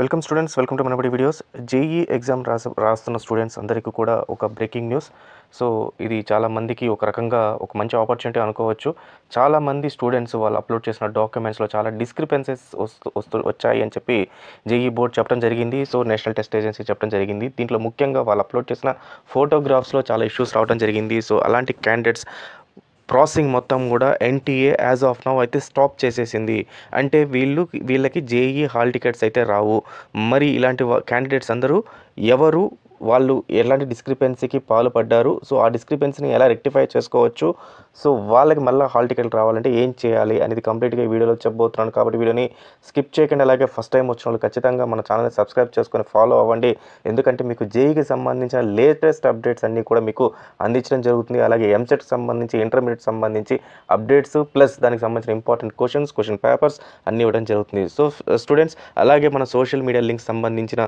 welcome students welcome to Manabadi videos JEE exam రాస రాస్తున్న students అందరికీ కూడా ఒక బ్రేకింగ్ న్యూస్ సో ఇది చాలామందికి ఒక రకంగా ఒక మంచి ఆపర్చునిటీ అనుకోవచ్చు చాలామంది స్టూడెంట్స్ వాళ్ళు అప్లోడ్ చేసిన డాక్యుమెంట్స్లో చాలా డిస్క్రిపెన్సెస్ వస్తు వస్తూ వచ్చాయి అని చెప్పి జేఈ బోర్డ్ చెప్పడం జరిగింది సో నేషనల్ టెస్ట్ ఏజెన్సీ చెప్పడం జరిగింది దీంట్లో ముఖ్యంగా వాళ్ళు అప్లోడ్ చేసిన ఫోటోగ్రాఫ్స్లో చాలా ఇష్యూస్ రావడం జరిగింది సో అలాంటి క్యాండిడేట్స్ ప్రాసెసింగ్ మొత్తం కూడా ఎన్టీఏ యాజ్ ఆఫ్ నౌ అయితే స్టాప్ చేసేసింది అంటే వీళ్ళు వీళ్ళకి జేఈ హాల్ టికెట్స్ అయితే రావు మరి ఇలాంటి క్యాండిడేట్స్ అందరూ ఎవరు వాళ్ళు ఎలాంటి డిస్క్రిపెన్సీకి పాల్పడ్డారు సో ఆ డిస్క్రిపెన్సీని ఎలా రెక్టిఫై చేసుకోవచ్చు సో వాళ్ళకి మళ్ళీ హాల్ టికెట్ రావాలంటే ఏం చేయాలి అనేది కంప్లీట్గా ఈ వీడియోలో చెప్పబోతున్నాను కాబట్టి వీడియోని స్కిప్ చేయకుండా అలాగే ఫస్ట్ టైం వచ్చిన వాళ్ళు ఖచ్చితంగా మన ఛానల్ని సబ్స్క్రైబ్ చేసుకొని ఫాలో అవ్వండి ఎందుకంటే మీకు జేఈకి e సంబంధించిన లేటెస్ట్ అప్డేట్స్ అన్నీ కూడా మీకు అందించడం జరుగుతుంది అలాగే ఎంసెట్కి సంబంధించి ఇంటర్మీడియట్ సంబంధించి అప్డేట్స్ ప్లస్ దానికి సంబంధించిన ఇంపార్టెంట్ క్వశ్చన్స్ క్వశ్చన్ పేపర్స్ అన్నీ ఇవ్వడం జరుగుతుంది సో స్టూడెంట్స్ అలాగే మన సోషల్ మీడియా లింక్ సంబంధించిన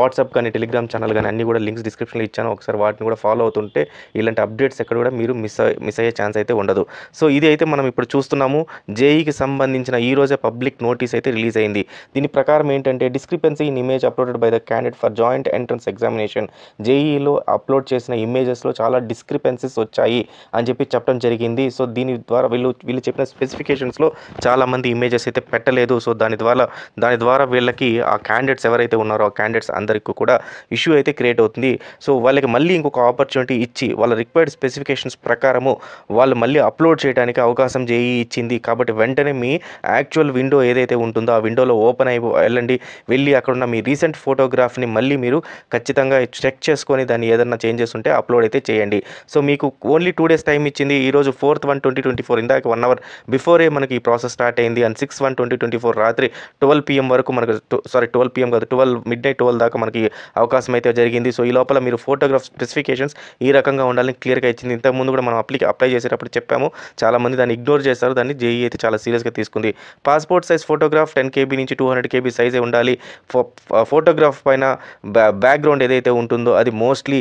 వాట్సాప్ కానీ టెలిగ్రామ్ ఛానల్ కానీ అన్నీ కూడా లింక్స్ డిస్క్రిప్షన్లో ఇచ్చాను ఒకసారి వాటిని కూడా ఫాలో అవుతుంటే ఇలాంటి అప్డేట్స్ ఎక్కడ కూడా మీరు మిస్ మిస్ అయ్యే ఛాన్స్ అయితే ఉండదు సో ఇది అయితే మనం ఇప్పుడు చూస్తున్నాము జేఈకి సంబంధించిన ఈ రోజే పబ్లిక్ నోటీస్ అయితే రిలీజ్ అయింది దీని ప్రకారం ఏంటంటే discrepancy in image uploaded by the candidate for joint entrance examination జేఈలో అప్లోడ్ చేసిన ఇమేజెస్లో చాలా డిస్క్రిపెన్సీస్ వచ్చాయి అని చెప్పి చెప్పడం జరిగింది సో దీని ద్వారా వీళ్ళు వీళ్ళు చెప్పిన స్పెసిఫికేషన్స్లో చాలామంది ఇమేజెస్ అయితే పెట్టలేదు సో దాని ద్వారా దాని ద్వారా వీళ్ళకి ఆ క్యాండిడేట్స్ ఎవరైతే ఉన్నారో ఆ క్యాండిడేట్స్ అందరికీ కూడా ఇష్యూ అయితే క్రియేట్ క్రియేట్ అవుతుంది సో వాళ్ళకి మళ్ళీ ఇంకొక ఆపర్చునిటీ ఇచ్చి వాళ్ళ రిక్వైర్డ్ స్పెసిఫికేషన్స్ ప్రకారము వాళ్ళు మళ్ళీ అప్లోడ్ చేయడానికి అవకాశం చేయి ఇచ్చింది కాబట్టి వెంటనే మీ యాక్చువల్ విండో ఏదైతే ఉంటుందో ఆ విండోలో ఓపెన్ అయి వెళ్ళండి వెళ్ళి అక్కడ ఉన్న మీ రీసెంట్ ఫోటోగ్రాఫ్ని మళ్ళీ మీరు ఖచ్చితంగా చెక్ చేసుకొని దాన్ని ఏదైనా చేంజెస్ ఉంటే అప్లోడ్ అయితే చేయండి సో మీకు ఓన్లీ టూ డేస్ టైం ఇచ్చింది ఈరోజు fourth one twenty twenty four ఇందాక వన్ అవర్ బిఫోరే మనకి ఈ ప్రాసెస్ స్టార్ట్ అయింది and six one twenty twenty four రాత్రి ట్వెల్వ్ పిఎం వరకు మనకు సారీ ట్వెల్వ్ పిఎం కాదు ట్వెల్వ్ మిడ్ నైట్ ట్వెల్వ్ దాకా మనకి అవకాశం అయితే జరిగింది జరిగింది సో ఈ లోపల మీరు ఫోటోగ్రాఫ్ స్పెసిఫికేషన్స్ ఈ రకంగా ఉండాలని క్లియర్గా ఇచ్చింది ఇంతకుముందు కూడా మనం అప్లై అప్లై చేసేటప్పుడు చెప్పాము చాలామంది దాన్ని ఇగ్నోర్ చేస్తారు దాన్ని జేఈ అయితే చాలా సీరియస్గా తీసుకుంది passport size photograph ten KB నుంచి టూ హండ్రెడ్ కేబీ సైజే ఉండాలి ఫోటోగ్రాఫ్ పైన బ్యాక్గ్రౌండ్ ఏదైతే ఉంటుందో అది మోస్ట్లీ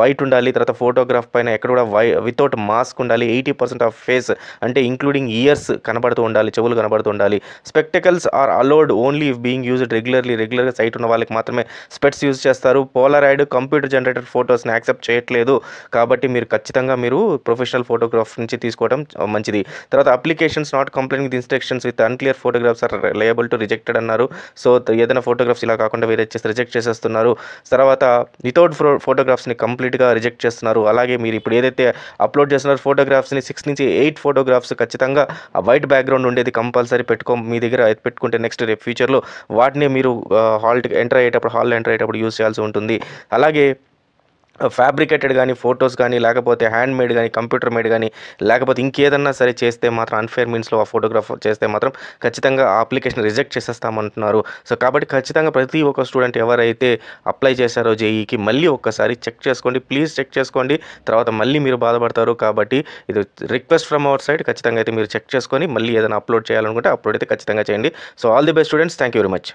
వైట్ ఉండాలి తర్వాత ఫోటోగ్రాఫ్ పైన ఎక్కడ కూడా వై వితౌట్ మాస్క్ ఉండాలి ఎయిటీ పర్సెంట్ ఆఫ్ ఫేస్ అంటే ఇంక్లూడింగ్ ఇయర్స్ కనబడుతూ ఉండాలి చెవులు కనబడుతూ ఉండాలి spectacles are allowed only if being used regularly రెగ్యులర్గా సైట్ ఉన్న వాళ్ళకి మాత్రమే స్పెట్స్ యూజ్ చేస్తారు పోలరైజ్ ఆండ్రాయిడ్ కంప్యూటర్ జనరేటర్ ఫొటోస్ని యాక్సెప్ట్ చేయట్లేదు కాబట్టి మీరు ఖచ్చితంగా మీరు ప్రొఫెషనల్ ఫోటోగ్రాఫ్ నుంచి తీసుకోవడం మంచిది తర్వాత applications not compliant with instructions with unclear photographs are liable to rejected అన్నారు సో ఏదైనా ఫోటోగ్రాఫ్స్ ఇలా కాకుండా వేరే రిజెక్ట్ చేసేస్తున్నారు తర్వాత వితౌట్ ఫ్రో ఫోటోగ్రాఫ్స్ని కంప్లీట్గా రిజెక్ట్ చేస్తున్నారు అలాగే మీరు ఇప్పుడు ఏదైతే అప్లోడ్ చేస్తున్నారో ఫోటోగ్రాఫ్స్ని సిక్స్ నుంచి ఎయిట్ ఫోటోగ్రాఫ్స్ ఖచ్చితంగా వైట్ బ్యాక్గ్రౌండ్ ఉండేది కంపల్సరీ పెట్టుకో మీ దగ్గర పెట్టుకుంటే నెక్స్ట్ రేపు ఫ్యూచర్లో వాటిని మీరు హాల్ ఎంటర్ అయ్యేటప్పుడు హాల్లో ఎంటర్ అయ్యేటప్పుడు యూస్ చేయాల్సి ఉంటుంది అలాగే ఫ్యాబ్రికేటెడ్ కానీ ఫొటోస్ కానీ లేకపోతే హ్యాండ్ మేడ్ కానీ కంప్యూటర్ మేడ్ కానీ లేకపోతే ఇంకేదన్నా సరే చేస్తే మాత్రం అన్ఫేర్ మీన్స్లో ఆ ఫోటోగ్రాఫ్ చేస్తే మాత్రం ఖచ్చితంగా ఆ అప్లికేషన్ రిజెక్ట్ చేసేస్తామంటున్నారు సో కాబట్టి ఖచ్చితంగా ప్రతి ఒక్క స్టూడెంట్ ఎవరైతే అప్లై చేశారో జేఈకి మళ్ళీ ఒక్కసారి చెక్ చేసుకోండి ప్లీజ్ చెక్ చేసుకోండి తర్వాత మళ్ళీ మీరు బాధపడతారు కాబట్టి ఇది రిక్వెస్ట్ ఫ్రమ్ అవర్ సైడ్ ఖచ్చితంగా అయితే మీరు చెక్ చేసుకొని మళ్ళీ ఏదైనా అప్లోడ్ చేయాలనుకుంటే అప్లోడ్ అయితే ఖచ్చితంగా చేయండి so all the best students thank you very much